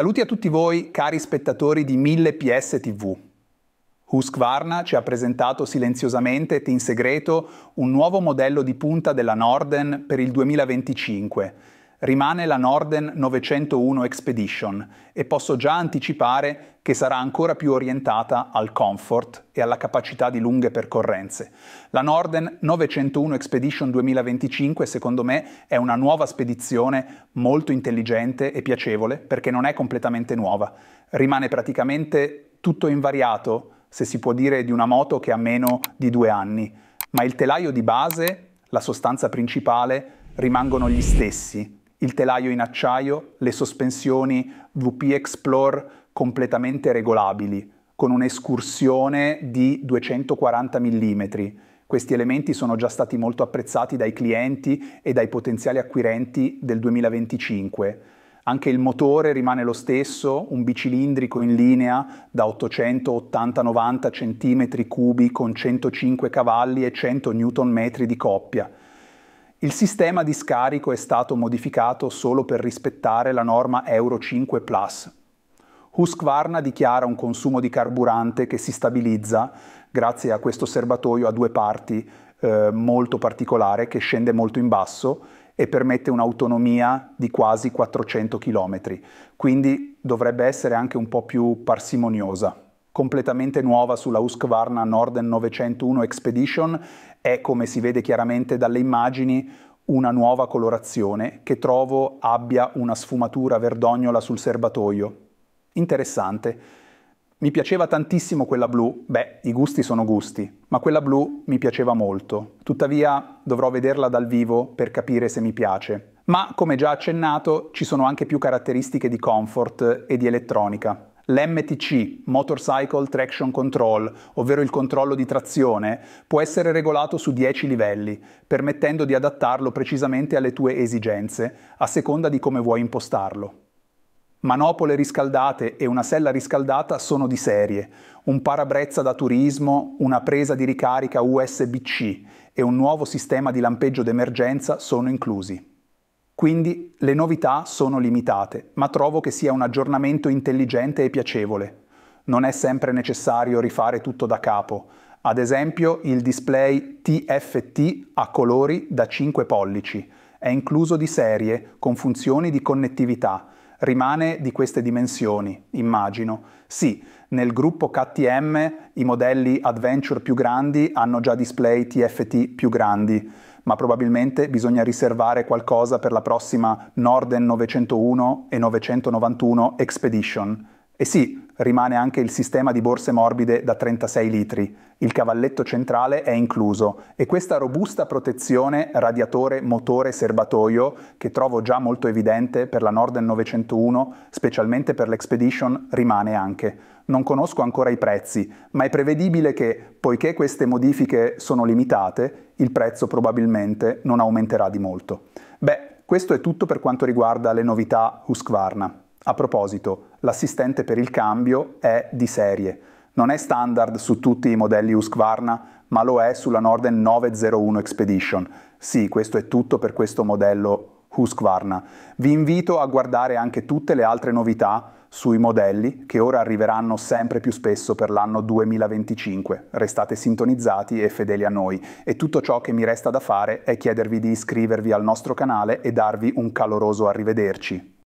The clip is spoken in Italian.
Saluti a tutti voi, cari spettatori di 1000PS TV. Husqvarna ci ha presentato silenziosamente e in segreto un nuovo modello di punta della Norden per il 2025 rimane la Norden 901 Expedition e posso già anticipare che sarà ancora più orientata al comfort e alla capacità di lunghe percorrenze. La Norden 901 Expedition 2025 secondo me è una nuova spedizione molto intelligente e piacevole perché non è completamente nuova, rimane praticamente tutto invariato se si può dire di una moto che ha meno di due anni, ma il telaio di base, la sostanza principale, rimangono gli stessi, il telaio in acciaio, le sospensioni VP Explore completamente regolabili, con un'escursione di 240 mm. Questi elementi sono già stati molto apprezzati dai clienti e dai potenziali acquirenti del 2025. Anche il motore rimane lo stesso, un bicilindrico in linea da 880-90 cm3 con 105 cavalli e 100 Nm di coppia il sistema di scarico è stato modificato solo per rispettare la norma Euro 5 Plus. Husqvarna dichiara un consumo di carburante che si stabilizza grazie a questo serbatoio a due parti eh, molto particolare che scende molto in basso e permette un'autonomia di quasi 400 km, quindi dovrebbe essere anche un po' più parsimoniosa completamente nuova sulla Husqvarna Norden 901 Expedition è, come si vede chiaramente dalle immagini, una nuova colorazione che trovo abbia una sfumatura verdognola sul serbatoio. Interessante. Mi piaceva tantissimo quella blu, beh, i gusti sono gusti, ma quella blu mi piaceva molto. Tuttavia dovrò vederla dal vivo per capire se mi piace. Ma, come già accennato, ci sono anche più caratteristiche di comfort e di elettronica. L'MTC, Motorcycle Traction Control, ovvero il controllo di trazione, può essere regolato su 10 livelli, permettendo di adattarlo precisamente alle tue esigenze, a seconda di come vuoi impostarlo. Manopole riscaldate e una sella riscaldata sono di serie, un parabrezza da turismo, una presa di ricarica USB-C e un nuovo sistema di lampeggio d'emergenza sono inclusi. Quindi le novità sono limitate, ma trovo che sia un aggiornamento intelligente e piacevole. Non è sempre necessario rifare tutto da capo. Ad esempio, il display TFT a colori da 5 pollici è incluso di serie con funzioni di connettività. Rimane di queste dimensioni, immagino. Sì, nel gruppo KTM i modelli Adventure più grandi hanno già display TFT più grandi, ma probabilmente bisogna riservare qualcosa per la prossima Norden 901 e 991 Expedition. E sì, rimane anche il sistema di borse morbide da 36 litri, il cavalletto centrale è incluso e questa robusta protezione radiatore, motore, serbatoio, che trovo già molto evidente per la Norden 901, specialmente per l'Expedition, rimane anche. Non conosco ancora i prezzi, ma è prevedibile che, poiché queste modifiche sono limitate, il prezzo probabilmente non aumenterà di molto. Beh, questo è tutto per quanto riguarda le novità Husqvarna. A proposito, l'assistente per il cambio è di serie. Non è standard su tutti i modelli Husqvarna, ma lo è sulla Norden 901 Expedition. Sì, questo è tutto per questo modello Husqvarna. Vi invito a guardare anche tutte le altre novità sui modelli che ora arriveranno sempre più spesso per l'anno 2025. Restate sintonizzati e fedeli a noi e tutto ciò che mi resta da fare è chiedervi di iscrivervi al nostro canale e darvi un caloroso arrivederci.